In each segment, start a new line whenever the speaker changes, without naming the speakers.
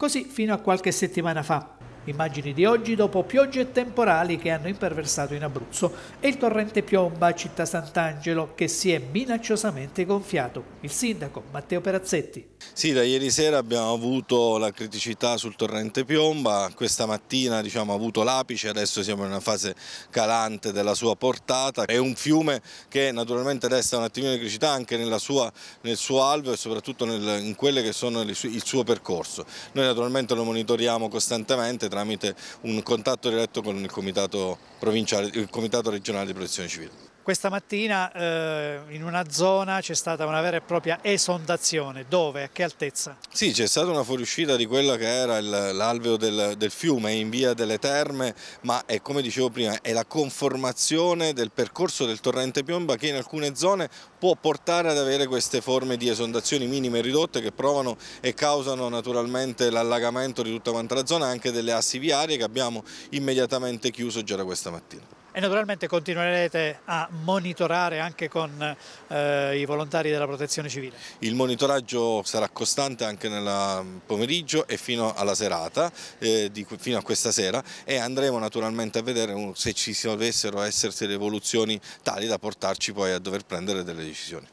così fino a qualche settimana fa. Immagini di oggi dopo piogge e temporali che hanno imperversato in Abruzzo e il torrente piomba a Città Sant'Angelo che si è minacciosamente gonfiato. Il sindaco Matteo Perazzetti.
Sì, da ieri sera abbiamo avuto la criticità sul torrente piomba, questa mattina diciamo, ha avuto l'apice, adesso siamo in una fase calante della sua portata. È un fiume che naturalmente resta un attimino di criticità anche sua, nel suo alveo e soprattutto nel, in quelle che sono il suo percorso. Noi naturalmente lo monitoriamo costantemente tramite un contatto diretto con il comitato, il comitato regionale di protezione civile.
Questa mattina eh, in una zona c'è stata una vera e propria esondazione, dove? A che altezza?
Sì, c'è stata una fuoriuscita di quello che era l'alveo del, del, fiume in via delle Terme, ma è come dicevo prima, è la conformazione del percorso del torrente Piomba che in alcune zone può portare ad avere queste forme di esondazioni minime e ridotte che provano e causano naturalmente l'allagamento di tutta quanta la zona, anche delle assi viarie che abbiamo immediatamente chiuso già da questa mattina
e naturalmente continuerete a monitorare anche con eh, i volontari della protezione civile.
Il monitoraggio sarà costante anche nel mm, pomeriggio e fino alla serata, eh, di, fino a questa sera e andremo naturalmente a vedere se ci dovessero essersi evoluzioni tali da portarci poi a dover prendere delle decisioni.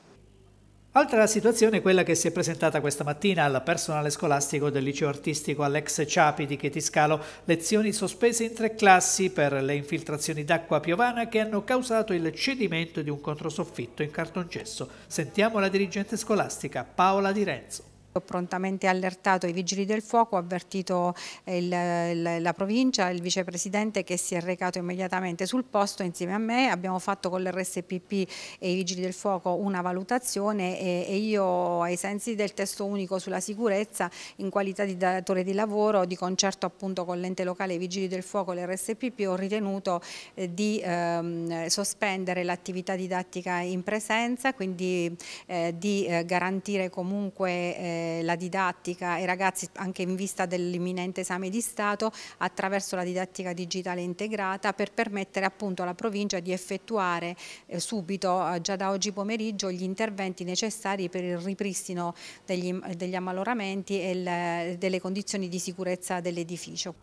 Altra situazione è quella che si è presentata questa mattina al personale scolastico del liceo artistico Alex Ciapi di Chetiscalo, lezioni sospese in tre classi per le infiltrazioni d'acqua piovana che hanno causato il cedimento di un controsoffitto in cartongesso. Sentiamo la dirigente scolastica Paola Di Renzo.
Ho prontamente allertato i vigili del fuoco, ho avvertito eh, il, la, la provincia, il vicepresidente che si è recato immediatamente sul posto insieme a me, abbiamo fatto con l'RSPP e i vigili del fuoco una valutazione e, e, io ai sensi del testo unico sulla sicurezza in qualità di datore di lavoro di concerto appunto con l'ente locale i vigili del fuoco e l'RSPP ho ritenuto eh, di ehm, sospendere l'attività didattica in presenza, quindi eh, di eh, garantire comunque eh, eh, la didattica ai ragazzi anche in vista dell'imminente esame di Stato attraverso la didattica digitale integrata per permettere appunto alla provincia di effettuare eh, subito eh, già da oggi pomeriggio gli interventi necessari per il ripristino degli, degli ammaloramenti e il, delle condizioni di sicurezza dell'edificio.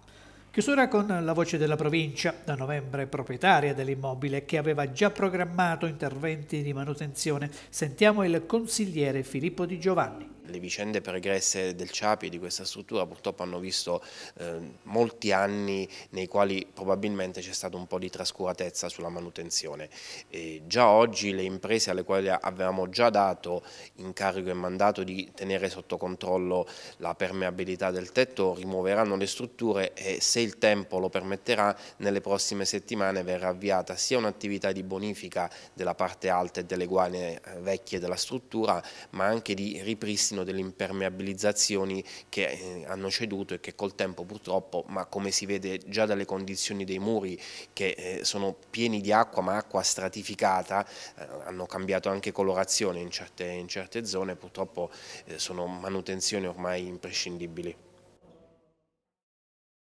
Chiusura con la voce della provincia, da novembre proprietaria dell'immobile, che aveva già programmato interventi di manutenzione. Sentiamo il consigliere Filippo Di Giovanni
le vicende pregresse del CIAPI e di questa struttura purtroppo hanno visto eh, molti anni nei quali probabilmente c'è stato un po' di trascuratezza sulla manutenzione. E già oggi le imprese alle quali avevamo già dato incarico e mandato di tenere sotto controllo la permeabilità del tetto rimuoveranno le strutture e se il tempo lo permetterà nelle prossime settimane verrà avviata sia un'attività di bonifica della parte alta e delle guane eh, vecchie della struttura ma anche di ripristino persino delle impermeabilizzazioni che eh, hanno ceduto e che col tempo purtroppo, ma come si vede già dalle condizioni dei muri che eh, sono pieni di acqua ma acqua stratificata, eh, hanno cambiato anche colorazione in certe, in certe zone, purtroppo sono manutenzioni ormai imprescindibili.